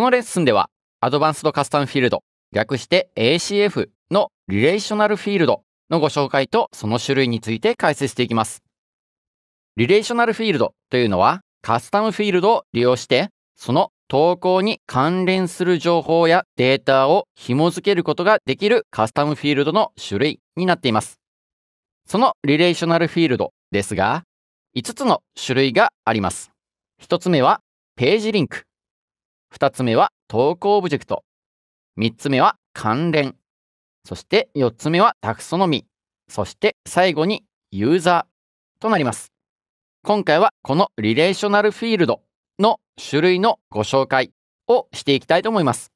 このレッスンでは、アドバンスドカスタムフィールド、略して ACF のリレーショナルフィールドのご紹介とその種類について解説していきます。リレーショナルフィールドというのは、カスタムフィールドを利用して、その投稿に関連する情報やデータを紐付けることができるカスタムフィールドの種類になっています。そのリレーショナルフィールドですが、5つの種類があります。1つ目は、ページリンク。2つ目は投稿オブジェクト。3つ目は関連。そして4つ目はタクソノミ。そして最後にユーザーとなります。今回はこのリレーショナルフィールドの種類のご紹介をしていきたいと思います。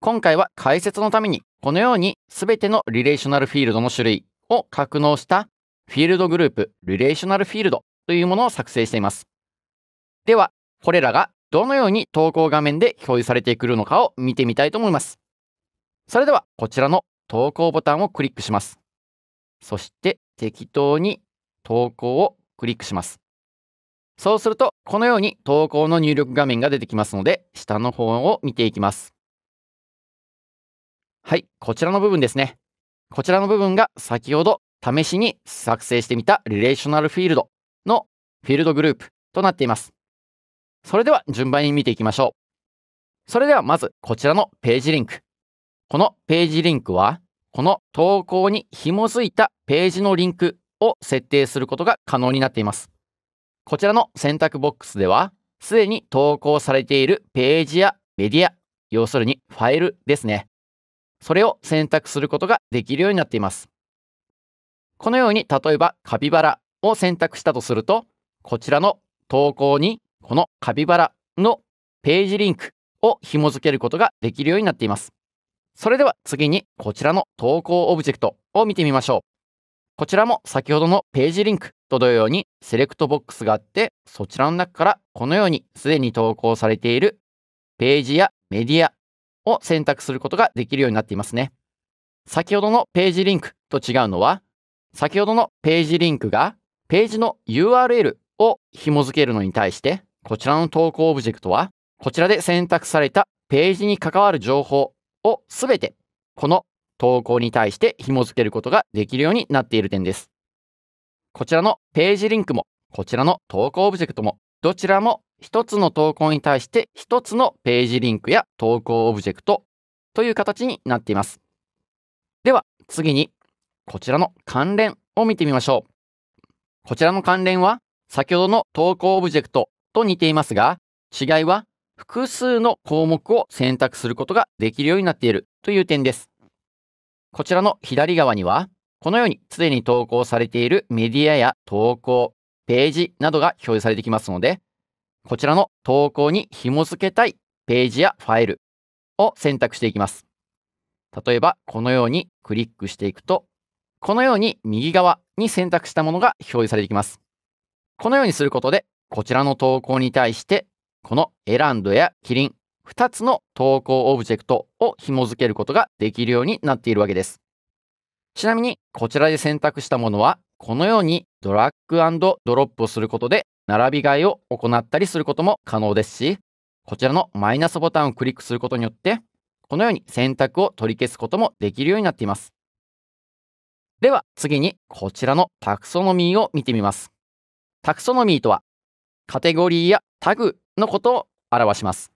今回は解説のためにこのように全てのリレーショナルフィールドの種類を格納したフィールドグループリレーショナルフィールドというものを作成しています。では、これらがどのように投稿画面で表示されてくるのかを見てみたいと思います。それではこちらの投稿ボタンをクリックします。そして適当に投稿をクリックします。そうするとこのように投稿の入力画面が出てきますので下の方を見ていきます。はい、こちらの部分ですね。こちらの部分が先ほど試しに作成してみたリレーショナルフィールドのフィールドグループとなっています。それでは順番に見ていきましょう。それではまずこちらのページリンク。このページリンクは、この投稿に紐づいたページのリンクを設定することが可能になっています。こちらの選択ボックスでは、すでに投稿されているページやメディア、要するにファイルですね。それを選択することができるようになっています。このように例えばカピバラを選択したとすると、こちらの投稿にこのカピバラのページリンクを紐付けることができるようになっています。それでは次にこちらの投稿オブジェクトを見てみましょう。こちらも先ほどのページリンクと同様にセレクトボックスがあってそちらの中からこのようにすでに投稿されているページやメディアを選択することができるようになっていますね。先ほどのページリンクと違うのは先ほどのページリンクがページの URL を紐付けるのに対してこちらの投稿オブジェクトは、こちらで選択されたページに関わる情報をすべて、この投稿に対して紐付けることができるようになっている点です。こちらのページリンクも、こちらの投稿オブジェクトも、どちらも一つの投稿に対して一つのページリンクや投稿オブジェクトという形になっています。では次にこちらの関連を見てみましょう。こちらの関連は先ほどの投稿オブジェクトと似ていますが、違いは複数の項目を選択することができるようになっているという点です。こちらの左側には、このように常に投稿されているメディアや投稿、ページなどが表示されてきますので、こちらの投稿に紐付けたいページやファイルを選択していきます。例えば、このようにクリックしていくと、このように右側に選択したものが表示されてきます。このようにすることでこちらの投稿に対して、このエランドやキリン、2つの投稿オブジェクトを紐付けることができるようになっているわけです。ちなみに、こちらで選択したものは、このようにドラッグドロップをすることで、並び替えを行ったりすることも可能ですし、こちらのマイナスボタンをクリックすることによって、このように選択を取り消すこともできるようになっています。では次にこちらのタクソノミーを見てみます。タクソノミーとはカテゴリーやタグのことを表します。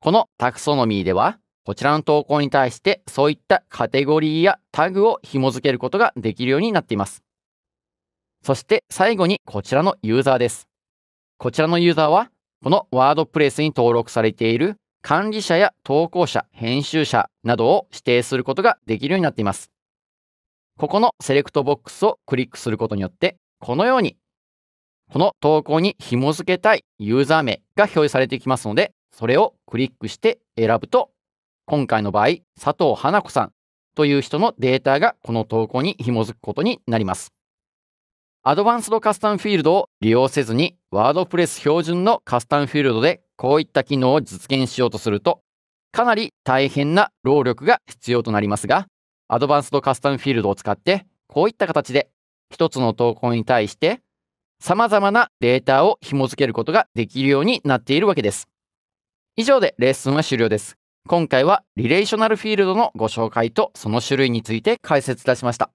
このタクソノミーでは、こちらの投稿に対してそういったカテゴリーやタグを紐付けることができるようになっています。そして最後にこちらのユーザーです。こちらのユーザーは、このワードプレスに登録されている管理者や投稿者、編集者などを指定することができるようになっています。ここのセレクトボックスをクリックすることによって、このようにこの投稿に紐付けたいユーザー名が表示されていきますので、それをクリックして選ぶと、今回の場合、佐藤花子さんという人のデータがこの投稿に紐付くことになります。アドバンスドカスタムフィールドを利用せずに、ワードプレス標準のカスタムフィールドでこういった機能を実現しようとすると、かなり大変な労力が必要となりますが、アドバンスドカスタムフィールドを使って、こういった形で、一つの投稿に対して様々なデータを紐付けることができるようになっているわけです。以上でレッスンは終了です。今回はリレーショナルフィールドのご紹介とその種類について解説いたしました。